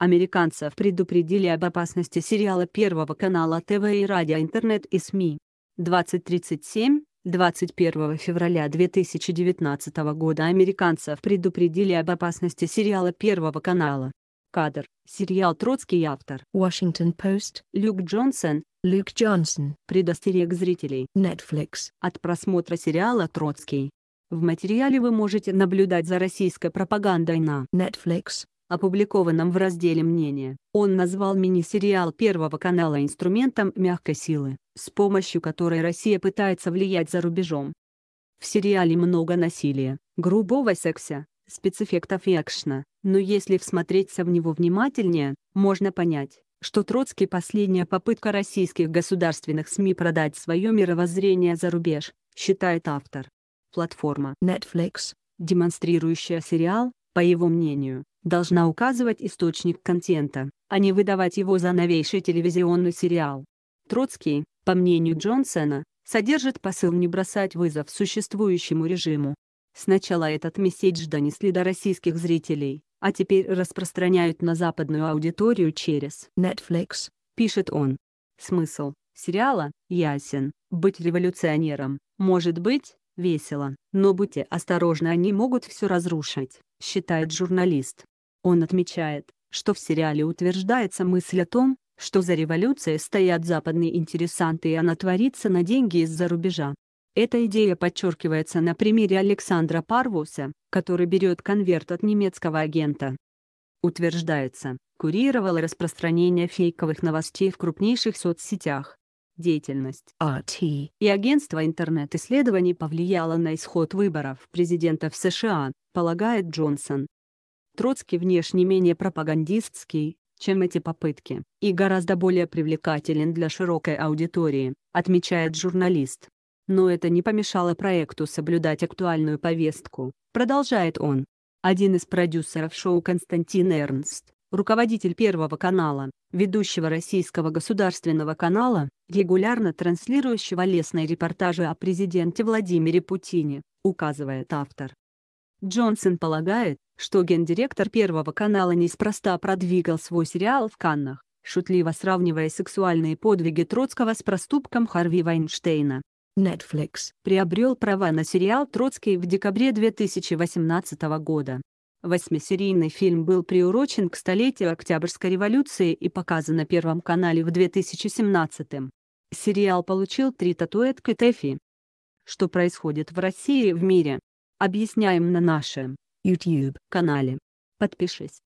Американцев предупредили об опасности сериала Первого канала ТВ и радио интернет и СМИ. 2037 21 февраля 2019 года американцев предупредили об опасности сериала Первого канала. Кадр. Сериал «Троцкий автор». Washington Post. Люк Джонсон. Люк Джонсон. Предостерег зрителей. Netflix. От просмотра сериала «Троцкий». В материале вы можете наблюдать за российской пропагандой на Netflix опубликованном в разделе «Мнения». Он назвал мини-сериал Первого канала инструментом мягкой силы, с помощью которой Россия пытается влиять за рубежом. В сериале много насилия, грубого секса, спецэффектов и экшна, но если всмотреться в него внимательнее, можно понять, что Троцкий – последняя попытка российских государственных СМИ продать свое мировоззрение за рубеж, считает автор. Платформа Netflix, демонстрирующая сериал, по его мнению, должна указывать источник контента, а не выдавать его за новейший телевизионный сериал. Троцкий, по мнению Джонсона, содержит посыл не бросать вызов существующему режиму. Сначала этот месседж донесли до российских зрителей, а теперь распространяют на западную аудиторию через Netflix, пишет он. Смысл сериала ясен. Быть революционером может быть весело, но будьте осторожны, они могут все разрушить считает журналист. Он отмечает, что в сериале утверждается мысль о том, что за революцией стоят западные интересанты и она творится на деньги из-за рубежа. Эта идея подчеркивается на примере Александра Парвуса, который берет конверт от немецкого агента. Утверждается, курировал распространение фейковых новостей в крупнейших соцсетях, деятельность RT а и агентство интернет-исследований повлияло на исход выборов президента в США, полагает Джонсон. Троцкий внешне менее пропагандистский, чем эти попытки, и гораздо более привлекателен для широкой аудитории, отмечает журналист. Но это не помешало проекту соблюдать актуальную повестку, продолжает он. Один из продюсеров шоу Константин Эрнст, руководитель Первого канала, ведущего российского государственного канала, регулярно транслирующего лесные репортажи о президенте Владимире Путине, указывает автор. Джонсон полагает, что гендиректор Первого канала неспроста продвигал свой сериал в Каннах, шутливо сравнивая сексуальные подвиги Троцкого с проступком Харви Вайнштейна. Netflix приобрел права на сериал «Троцкий» в декабре 2018 года. Восьмисерийный фильм был приурочен к столетию Октябрьской революции и показан на Первом канале в 2017 Сериал получил три статуэтки ТЭФИ. Что происходит в России и в мире? Объясняем на нашем YouTube-канале. Подпишись.